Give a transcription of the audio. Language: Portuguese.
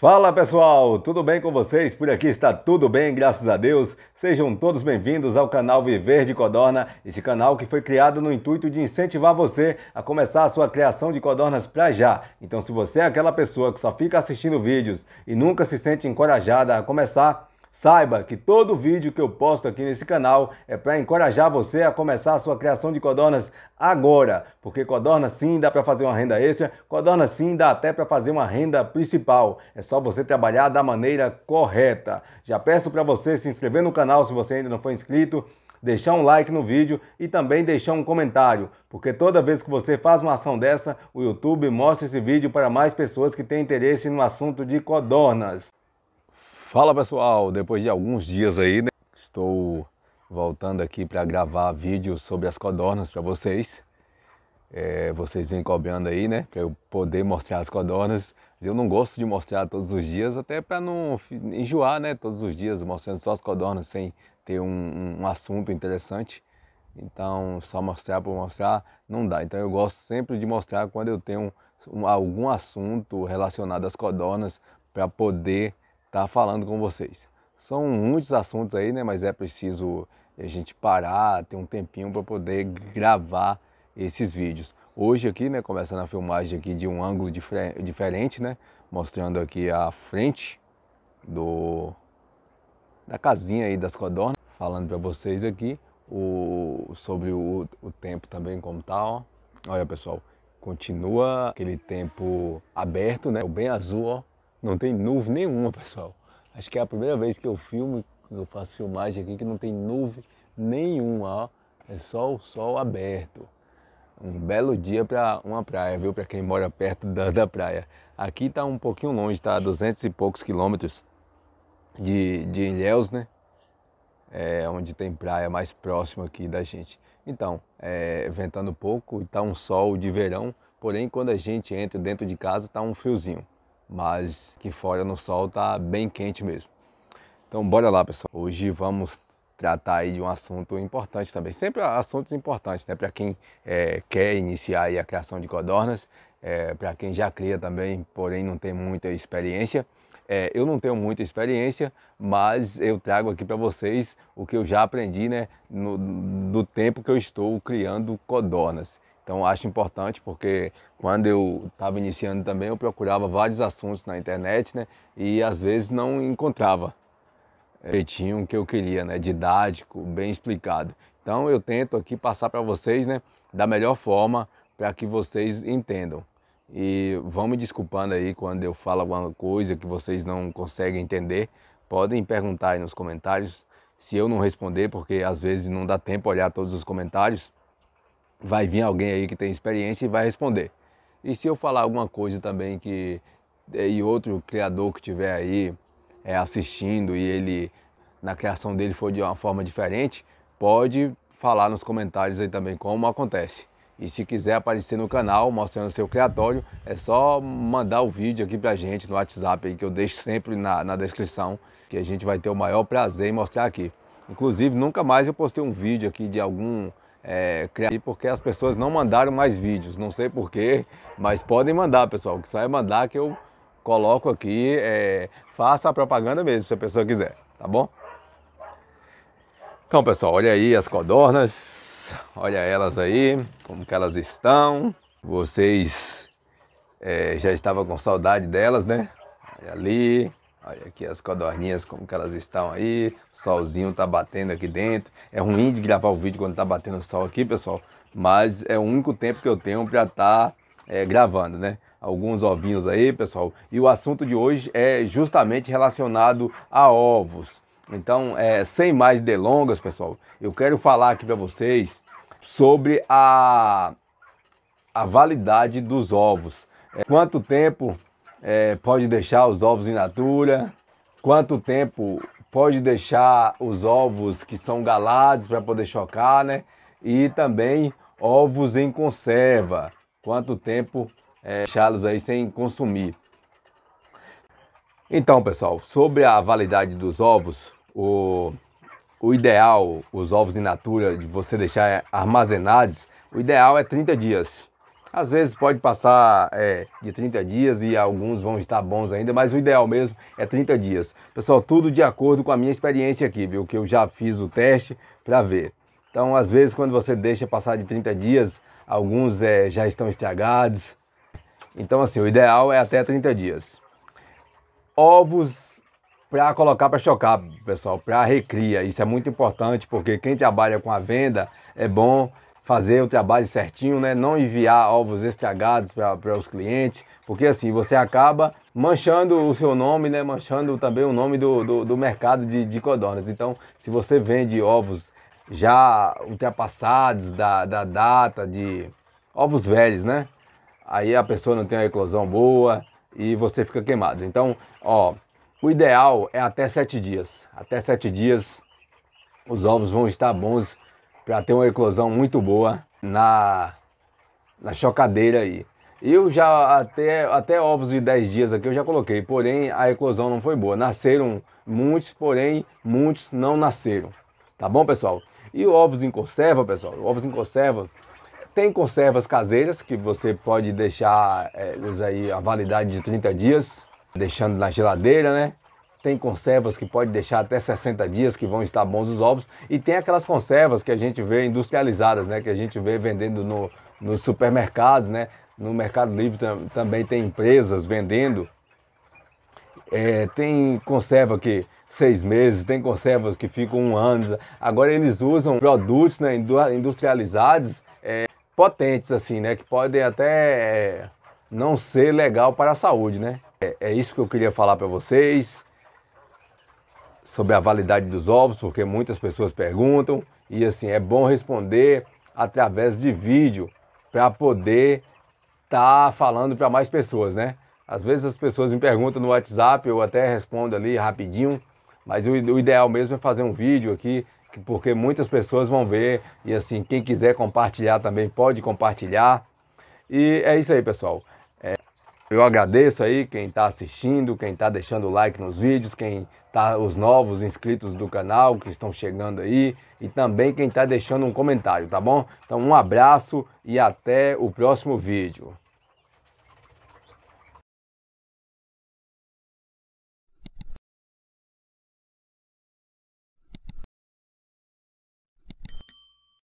Fala pessoal, tudo bem com vocês? Por aqui está tudo bem, graças a Deus. Sejam todos bem-vindos ao canal Viver de Codorna, esse canal que foi criado no intuito de incentivar você a começar a sua criação de codornas para já. Então, se você é aquela pessoa que só fica assistindo vídeos e nunca se sente encorajada a começar, Saiba que todo vídeo que eu posto aqui nesse canal é para encorajar você a começar a sua criação de codornas agora, porque codorna sim dá para fazer uma renda extra, codorna sim dá até para fazer uma renda principal. É só você trabalhar da maneira correta. Já peço para você se inscrever no canal se você ainda não for inscrito, deixar um like no vídeo e também deixar um comentário, porque toda vez que você faz uma ação dessa, o YouTube mostra esse vídeo para mais pessoas que têm interesse no assunto de codornas. Fala pessoal, depois de alguns dias aí, né? estou voltando aqui para gravar vídeos sobre as codornas para vocês. É, vocês vêm cobrando aí, né, para eu poder mostrar as codornas. Eu não gosto de mostrar todos os dias, até para não enjoar, né, todos os dias mostrando só as codornas sem ter um, um assunto interessante. Então, só mostrar por mostrar não dá. Então, eu gosto sempre de mostrar quando eu tenho um, algum assunto relacionado às codornas para poder estar tá falando com vocês. São muitos assuntos aí, né? Mas é preciso a gente parar, ter um tempinho para poder gravar esses vídeos. Hoje aqui, né, começando a filmagem aqui de um ângulo diferente, né, mostrando aqui a frente do da casinha aí das codornas, falando para vocês aqui o sobre o, o tempo também como tá, ó. Olha, pessoal, continua aquele tempo aberto, né? O bem azul, ó. Não tem nuvem nenhuma, pessoal. Acho que é a primeira vez que eu filmo, eu faço filmagem aqui que não tem nuvem nenhuma, ó. É só o sol aberto. Um belo dia para uma praia, viu? Para quem mora perto da, da praia. Aqui está um pouquinho longe, tá? 200 e poucos quilômetros de, de Ilhéus, né? É, onde tem praia mais próxima aqui da gente. Então, é, ventando pouco, está um sol de verão, porém quando a gente entra dentro de casa está um friozinho mas que fora no sol tá bem quente mesmo. Então bora lá, pessoal. Hoje vamos tratar aí de um assunto importante também. Sempre assuntos importantes, né? Para quem é, quer iniciar aí a criação de codornas, é, para quem já cria também, porém não tem muita experiência. É, eu não tenho muita experiência, mas eu trago aqui para vocês o que eu já aprendi, né? No, do tempo que eu estou criando codornas. Então acho importante porque quando eu estava iniciando também eu procurava vários assuntos na internet, né? E às vezes não encontrava jeitinho é, que eu queria, né? Didático, bem explicado. Então eu tento aqui passar para vocês, né? Da melhor forma para que vocês entendam. E vão me desculpando aí quando eu falo alguma coisa que vocês não conseguem entender. Podem perguntar aí nos comentários se eu não responder, porque às vezes não dá tempo olhar todos os comentários vai vir alguém aí que tem experiência e vai responder. E se eu falar alguma coisa também que é, e outro criador que tiver aí é, assistindo e ele na criação dele for de uma forma diferente, pode falar nos comentários aí também como acontece. E se quiser aparecer no canal mostrando seu criatório, é só mandar o vídeo aqui pra gente no WhatsApp, que eu deixo sempre na, na descrição, que a gente vai ter o maior prazer em mostrar aqui. Inclusive, nunca mais eu postei um vídeo aqui de algum é, criar porque as pessoas não mandaram mais vídeos, não sei porquê, mas podem mandar, pessoal. O que só é mandar que eu coloco aqui, é, faça a propaganda mesmo, se a pessoa quiser, tá bom? Então, pessoal, olha aí as codornas, olha elas aí, como que elas estão. Vocês é, já estavam com saudade delas, né? Olha ali, Olha aqui as codorninhas, como que elas estão aí. O solzinho tá batendo aqui dentro. É ruim de gravar o vídeo quando tá batendo o sol aqui, pessoal. Mas é o único tempo que eu tenho para estar tá, é, gravando, né? Alguns ovinhos aí, pessoal. E o assunto de hoje é justamente relacionado a ovos. Então, é, sem mais delongas, pessoal, eu quero falar aqui para vocês sobre a, a validade dos ovos. É, quanto tempo é, pode deixar os ovos in natura, quanto tempo pode deixar os ovos que são galados para poder chocar, né? E também ovos em conserva, quanto tempo é, deixá-los aí sem consumir. Então, pessoal, sobre a validade dos ovos, o, o ideal, os ovos in natura, de você deixar armazenados, o ideal é 30 dias. Às vezes pode passar é, de 30 dias e alguns vão estar bons ainda, mas o ideal mesmo é 30 dias. Pessoal, tudo de acordo com a minha experiência aqui, viu? Que eu já fiz o teste para ver. Então, às vezes, quando você deixa passar de 30 dias, alguns é, já estão estragados. Então, assim, o ideal é até 30 dias. Ovos para colocar para chocar, pessoal, para recria. Isso é muito importante porque quem trabalha com a venda é bom fazer o trabalho certinho, né? Não enviar ovos estragados para os clientes, porque assim você acaba manchando o seu nome, né? Manchando também o nome do, do, do mercado de, de codornas. Então, se você vende ovos já ultrapassados da, da data de ovos velhos, né? Aí a pessoa não tem a eclosão boa e você fica queimado. Então, ó, o ideal é até sete dias. Até sete dias os ovos vão estar bons para ter uma eclosão muito boa na, na chocadeira aí. Eu já até, até ovos de 10 dias aqui eu já coloquei, porém a eclosão não foi boa. Nasceram muitos, porém muitos não nasceram. Tá bom, pessoal? E ovos em conserva, pessoal? Ovos em conserva. Tem conservas caseiras que você pode deixar eh, eles aí a validade de 30 dias, deixando na geladeira, né? tem conservas que pode deixar até 60 dias que vão estar bons os ovos e tem aquelas conservas que a gente vê industrializadas, né, que a gente vê vendendo no, nos supermercados, né, no Mercado Livre tam, também tem empresas vendendo, é, tem conserva que seis meses, tem conservas que ficam um ano, agora eles usam produtos né, industrializados é, potentes assim, né, que podem até é, não ser legal para a saúde, né. É, é, isso que eu queria falar para vocês sobre a validade dos ovos, porque muitas pessoas perguntam, e assim, é bom responder através de vídeo para poder estar tá falando para mais pessoas, né? Às vezes as pessoas me perguntam no WhatsApp, eu até respondo ali rapidinho, mas o, o ideal mesmo é fazer um vídeo aqui, porque muitas pessoas vão ver, e assim, quem quiser compartilhar também pode compartilhar. E é isso aí, pessoal. Eu agradeço aí quem está assistindo, quem está deixando like nos vídeos, quem tá os novos inscritos do canal que estão chegando aí e também quem está deixando um comentário, tá bom? Então um abraço e até o próximo vídeo.